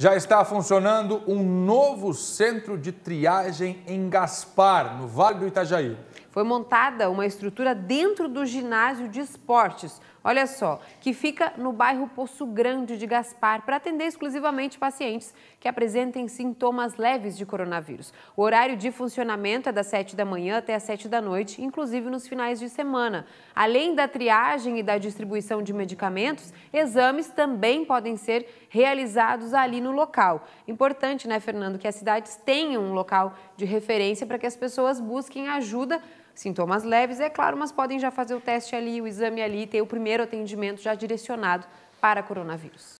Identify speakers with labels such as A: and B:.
A: Já está funcionando um novo centro de triagem em Gaspar, no Vale do Itajaí.
B: Foi montada uma estrutura dentro do ginásio de esportes, olha só, que fica no bairro Poço Grande de Gaspar, para atender exclusivamente pacientes que apresentem sintomas leves de coronavírus. O horário de funcionamento é das 7 da manhã até as 7 da noite, inclusive nos finais de semana. Além da triagem e da distribuição de medicamentos, exames também podem ser realizados ali no local. Importante, né, Fernando, que as cidades tenham um local de referência para que as pessoas busquem ajuda sintomas leves, é claro, mas podem já fazer o teste ali, o exame ali, ter o primeiro atendimento já direcionado para coronavírus.